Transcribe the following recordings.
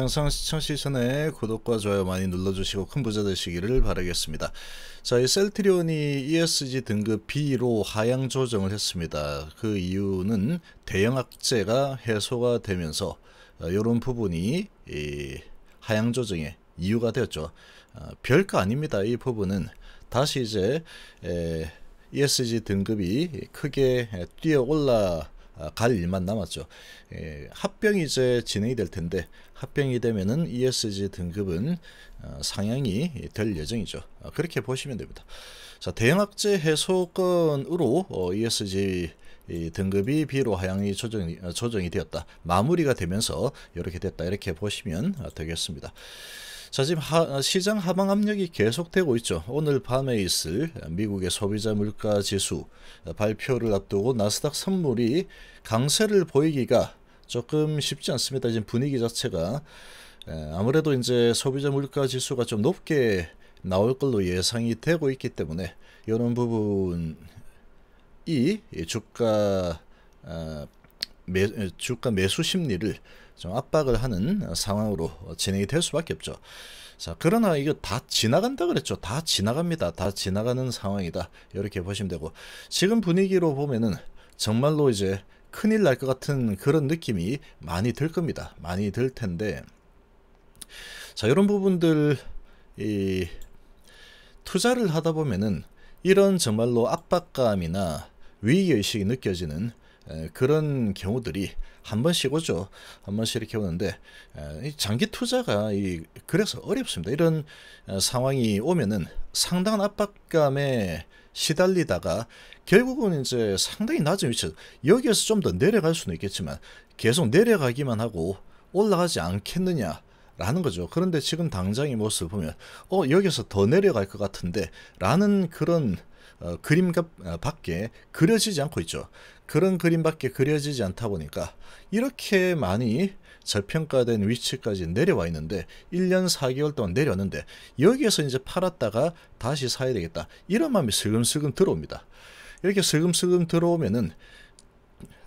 항상 시청 시선에 구독과 좋아요 많이 눌러주시고 큰 부자 되시기를 바라겠습니다. 자, 이 셀트리온이 ESG 등급 B로 하향 조정을 했습니다. 그 이유는 대형 악재가 해소가 되면서 이런 어, 부분이 하향 조정의 이유가 되었죠. 어, 별거 아닙니다. 이 부분은 다시 이제 ESG 등급이 크게 뛰어 올라 아, 갈 일만 남았죠. 예, 합병이 이제 진행이 될 텐데 합병이 되면은 ESG 등급은 어, 상향이 될 예정이죠. 아, 그렇게 보시면 됩니다. 자, 대형 악재 해소건으로 어, ESG 이 등급이 B로 하향이 조정 어, 조정이 되었다. 마무리가 되면서 이렇게 됐다. 이렇게 보시면 아, 되겠습니다. 자, 지금 하, 시장 하방 압력이 계속되고 있죠. 오늘 밤에 있을 미국의 소비자 물가 지수 발표를 앞두고 나스닥 선물이 강세를 보이기가 조금 쉽지 않습니다. 지금 분위기 자체가 아무래도 이제 소비자 물가 지수가 좀 높게 나올 걸로 예상이 되고 있기 때문에 이런 부분이 주가 아, 주가 매수 심리를 좀 압박을 하는 상황으로 진행이 될 수밖에 없죠. 자, 그러나 이거 다 지나간다 그랬죠. 다 지나갑니다. 다 지나가는 상황이다. 이렇게 보시면 되고 지금 분위기로 보면은 정말로 이제 큰일 날 것 같은 그런 느낌이 많이 들 겁니다. 많이 들 텐데 자, 이런 부분들 이 투자를 하다 보면은 이런 정말로 압박감이나 위기의식이 느껴지는 그런 경우들이 한 번씩 오죠. 한 번씩 이렇게 오는데 장기 투자가 그래서 어렵습니다. 이런 어, 상황이 오면은 상당한 압박감에 시달리다가 결국은 이제 상당히 낮은 위치에서 여기에서 좀 더 내려갈 수는 있겠지만 계속 내려가기만 하고 올라가지 않겠느냐 라는 거죠. 그런데 지금 당장의 모습을 보면 어 여기서 더 내려갈 것 같은데 라는 그런 어, 그림 어, 밖에 그려지지 않고 있죠. 그런 그림밖에 그려지지 않다 보니까 이렇게 많이 저평가된 위치까지 내려와 있는데 1년 4개월 동안 내렸는데 여기에서 이제 팔았다가 다시 사야 되겠다 이런 마음이 슬금슬금 들어옵니다. 이렇게 슬금슬금 들어오면은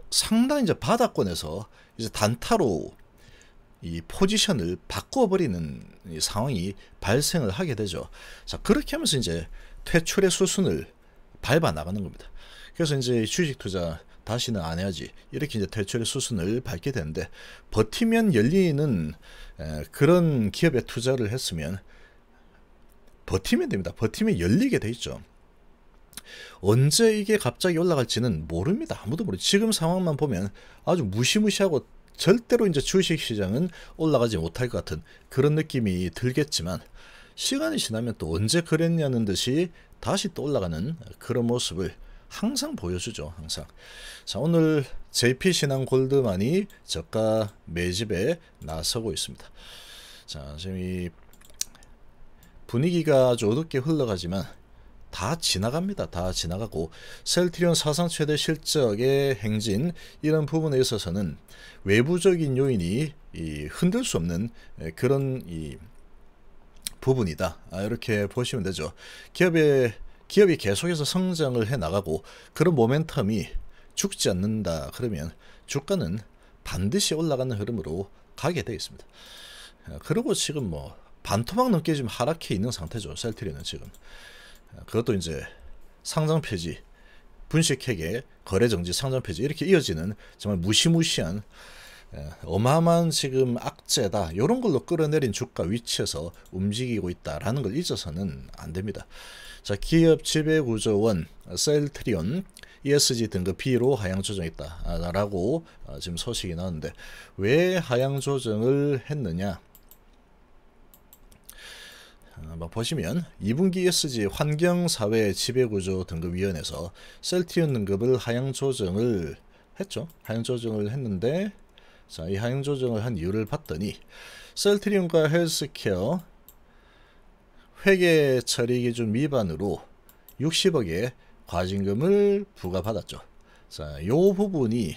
상당히 이제 바닥권에서 이제 단타로 이 포지션을 바꿔버리는 이 상황이 발생을 하게 되죠. 자 그렇게 하면서 이제 퇴출의 수순을 밟아 나가는 겁니다. 그래서 이제 주식 투자 다시는 안 해야지 이렇게 이제 대출의 수순을 밟게 되는데 버티면 열리는 그런 기업에 투자를 했으면 버티면 됩니다. 버티면 열리게 돼 있죠. 언제 이게 갑자기 올라갈지는 모릅니다. 아무도 모르 지금 상황만 보면 아주 무시무시하고 절대로 이제 주식시장은 올라가지 못할 것 같은 그런 느낌이 들겠지만 시간이 지나면 또 언제 그랬냐는 듯이 다시 또 올라가는 그런 모습을 항상 보여주죠. 항상. 자 오늘 JP신한 골드만이 저가 매집에 나서고 있습니다. 자 지금 이 분위기가 좀 어둡게 흘러가지만 다 지나갑니다. 다 지나가고 셀트리온 사상 최대 실적의 행진 이런 부분에 있어서는 외부적인 요인이 흔들 수 없는 그런 부분이다. 아, 이렇게 보시면 되죠. 기업의 기업이 계속해서 성장을 해 나가고 그런 모멘텀이 죽지 않는다 그러면 주가는 반드시 올라가는 흐름으로 가게 되어 있습니다. 아, 그리고 지금 뭐 반토막 넘게 지금 하락해 있는 상태죠. 셀트리는 지금 아, 그것도 이제 상장 폐지, 분식회계, 거래 정지, 상장 폐지 이렇게 이어지는 정말 무시무시한 아, 어마어마한 지금 악재다 이런 걸로 끌어내린 주가 위치에서 움직이고 있다라는 걸 잊어서는 안 됩니다. 자, 기업 지배구조 원, 셀트리온, ESG 등급 B로 하향 조정했다라고 아, 지금 소식이 나왔는데 왜 하향 조정을 했느냐? 아, 뭐 보시면 2분기 ESG 환경사회 지배구조 등급위원회에서 셀트리온 등급을 하향 조정을 했죠. 하향 조정을 했는데 자, 이 하향 조정을 한 이유를 봤더니 셀트리온과 헬스케어 회계 처리 기준 위반으로 60억의 과징금을 부과받았죠. 자, 요 부분이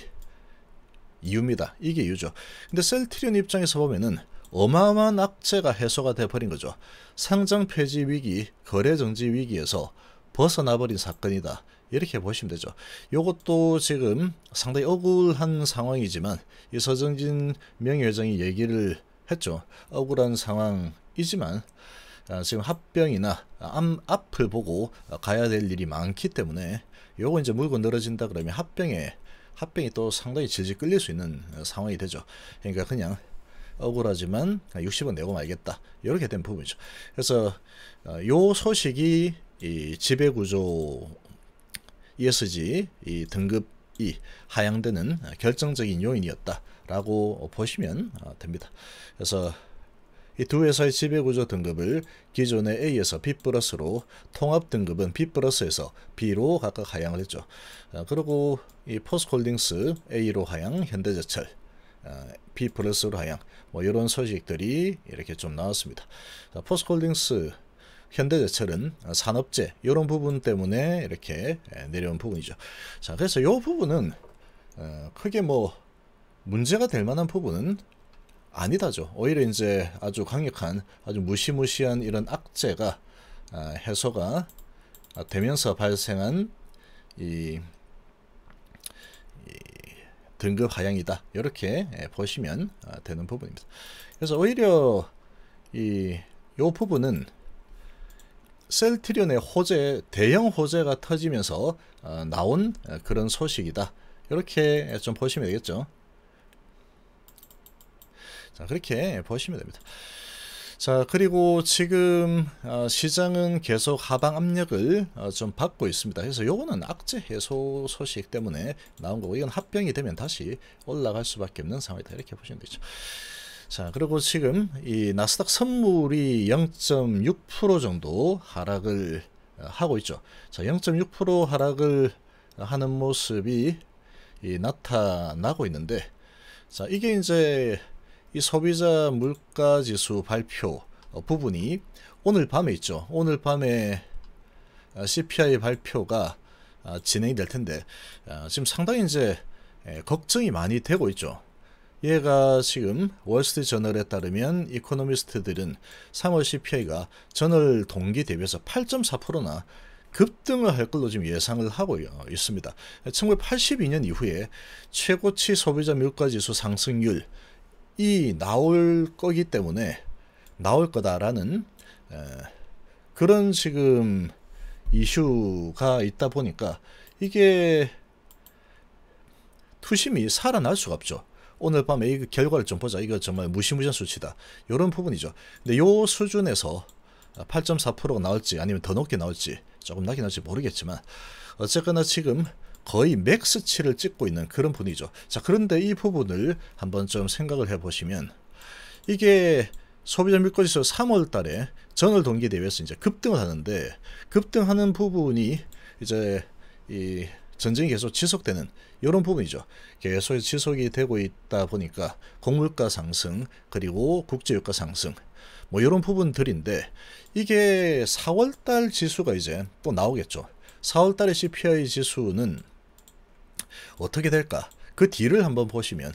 이유입니다. 이게 이유죠. 근데 셀트리온 입장에서 보면은 어마어마한 악재가 해소가 돼버린 거죠. 상장 폐지 위기, 거래 정지 위기에서 벗어나버린 사건이다. 이렇게 보시면 되죠. 이것도 지금 상당히 억울한 상황이지만 이 서정진 명예회장이 얘기를 했죠. 억울한 상황이지만 아, 지금 합병이나 암, 앞을 보고 어, 가야 될 일이 많기 때문에 요거 이제 물고 늘어진다 그러면 합병에 합병이 또 상당히 질질 끌릴 수 있는 어, 상황이 되죠. 그러니까 그냥 억울하지만 60원 내고 말겠다. 이렇게 된 부분이죠. 그래서 어, 요 소식이 이 지배구조 ESG 이 등급이 하향되는 결정적인 요인이었다라고 보시면 됩니다. 그래서 이두 회사의 지배구조 등급을 기존의 A에서 B 플러스로 통합 등급은 B 플러스에서 B로 각각 하향을 했죠. 아, 그리고 이 포스콜딩스 A로 하향, 현대제철 아, B 플러스로 하향 뭐 이런 소식들이 이렇게 좀 나왔습니다. 포스콜딩스 현대제철은 산업재 이런 부분 때문에 이렇게 내려온 부분이죠. 자 그래서 이 부분은 어, 크게 뭐 문제가 될 만한 부분은 아니다죠. 오히려 이제 아주 강력한 아주 무시무시한 이런 악재가 아, 해소가 아, 되면서 발생한 이, 이 등급 하향이다. 이렇게 예, 보시면 아, 되는 부분입니다. 그래서 오히려 이, 요 부분은 셀트리온의 호재, 대형 호재가 터지면서 어, 나온 어, 그런 소식이다. 이렇게 좀 보시면 되겠죠. 자 그렇게 보시면 됩니다. 자 그리고 지금 어, 시장은 계속 하방 압력을 어, 좀 받고 있습니다 그래서 요거는 악재 해소 소식 때문에 나온 거고 이건 합병이 되면 다시 올라갈 수밖에 없는 상황이다 이렇게 보시면 되죠 자 그리고 지금 이 나스닥 선물이 0.6% 정도 하락을 어, 하고 있죠 자0.6% 하락을 하는 모습이 나타나고 있는데 자 이게 이제 이 소비자 물가지수 발표 어, 부분이 오늘 밤에 있죠. 오늘 밤에 CPI 아, 발표가 아, 진행이 될 텐데 아, 지금 상당히 이제 예, 걱정이 많이 되고 있죠. 얘가 지금 월스트리트 저널에 따르면 이코노미스트들은 3월 CPI가 전월 동기 대비해서 8.4%나 급등을 할 걸로 지금 예상을 하고 있습니다. 1982년 이후에 최고치 소비자 물가지수 상승률 이 나올 거기 때문에 나올 거다라는 그런 지금 이슈가 있다 보니까 이게 투심이 살아날 수가 없죠. 오늘 밤에 이 결과를 좀 보자. 이거 정말 무시무시한 수치다. 이런 부분이죠. 근데 요 수준에서 8.4%가 나올지 아니면 더 높게 나올지 조금 낮게 나올지 모르겠지만 어쨌거나 지금 거의 맥스치를 찍고 있는 그런 분이죠. 자, 그런데 이 부분을 한번 좀 생각을 해보시면 이게 소비자 밀거지수 3월 달에 전월 동기 대비해서 이제 급등을 하는데 급등하는 부분이 이제 이 전쟁이 계속 지속되는 이런 부분이죠. 계속 지속이 되고 있다 보니까 곡물가 상승 그리고 국제유가 상승 뭐 이런 부분들인데 이게 4월달 지수가 이제 또 나오겠죠. 4월달의 CPI 지수는 어떻게 될까? 그 뒤를 한번 보시면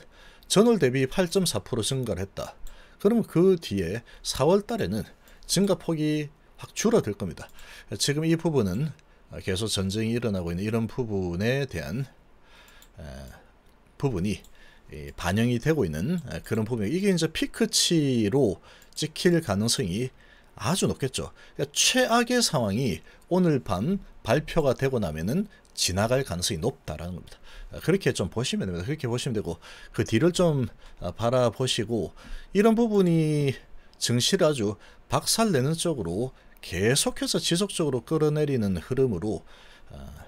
전월 대비 8.4% 증가를 했다. 그럼 그 뒤에 4월 달에는 증가폭이 확 줄어들 겁니다. 지금 이 부분은 계속 전쟁이 일어나고 있는 이런 부분에 대한 부분이 반영이 되고 있는 그런 부분 이게 이제 피크치로 찍힐 가능성이 아주 높겠죠. 그러니까 최악의 상황이 오늘 밤 발표가 되고 나면은 지나갈 가능성이 높다라는 겁니다. 아, 그렇게 좀 보시면 됩니다. 그렇게 보시면 되고 그 뒤를 좀 아, 바라보시고 이런 부분이 증시를 아주 박살내는 쪽으로 계속해서 지속적으로 끌어내리는 흐름으로 아,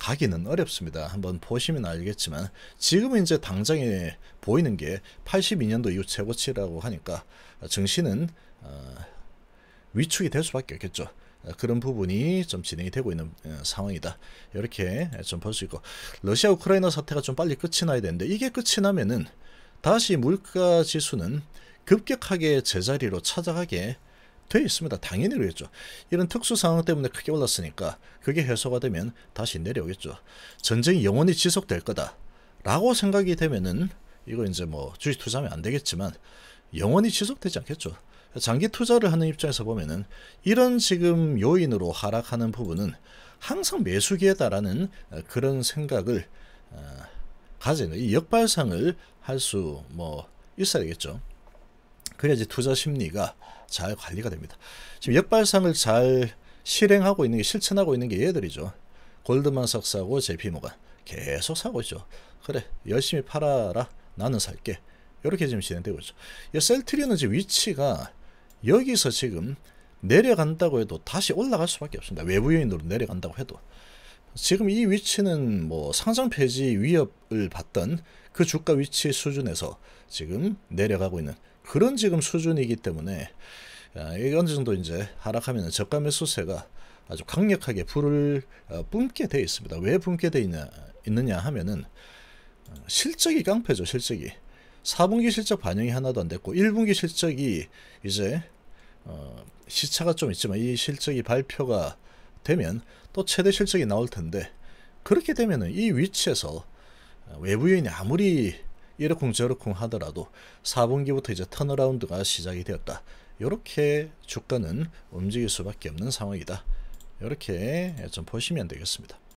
가기는 어렵습니다. 한번 보시면 알겠지만 지금은 이제 당장에 보이는 게 82년도 이후 최고치라고 하니까 증시는 위축이 될 수밖에 없겠죠. 그런 부분이 좀 진행이 되고 있는 어, 상황이다. 이렇게 좀 볼 수 있고 러시아 우크라이나 사태가 좀 빨리 끝이 나야 되는데 이게 끝이 나면은 다시 물가 지수는 급격하게 제자리로 찾아가게 돼 있습니다. 당연히 그러겠죠. 이런 특수 상황 때문에 크게 올랐으니까 그게 해소가 되면 다시 내려오겠죠. 전쟁이 영원히 지속될 거다라고 생각이 되면은 이거 이제 뭐 주식 투자하면 안 되겠지만 영원히 지속되지 않겠죠. 장기 투자를 하는 입장에서 보면은 이런 지금 요인으로 하락하는 부분은 항상 매수기에다라는 어, 그런 생각을 어, 가지는 이 역발상을 할 수 뭐 있어야 되겠죠. 그래야지 투자 심리가 잘 관리가 됩니다. 지금 역발상을 잘 실행하고 있는 게 실천하고 있는 게 얘들이죠. 골드만삭사고제피모가 계속 사고 있죠. 그래 열심히 팔아라 나는 살게. 이렇게 지금 진행되고 있죠. 이셀트리는 지금 위치가 여기서 지금 내려간다고 해도 다시 올라갈 수밖에 없습니다. 외부 요인으로 내려간다고 해도. 지금 이 위치는 뭐 상장 폐지 위협을 받던 그 주가 위치 수준에서 지금 내려가고 있는 그런 지금 수준이기 때문에 아, 이게 어느 정도 이제 하락하면 저가 매수세가 아주 강력하게 불을 어, 뿜게 되 있습니다. 왜 뿜게 되 있냐, 있느냐 하면은 어, 실적이 깡패죠, 실적이. 4분기 실적 반영이 하나도 안 됐고 1분기 실적이 이제 어, 시차가 좀 있지만 이 실적이 발표가 되면 또 최대 실적이 나올 텐데 그렇게 되면이 위치에서 외부 요인이 아무리 이렇쿵저렇쿵 하더라도 4분기부터 이제 턴어라운드가 시작이 되었다. 이렇게 주가는 움직일 수밖에 없는 상황이다. 이렇게 좀 보시면 되겠습니다.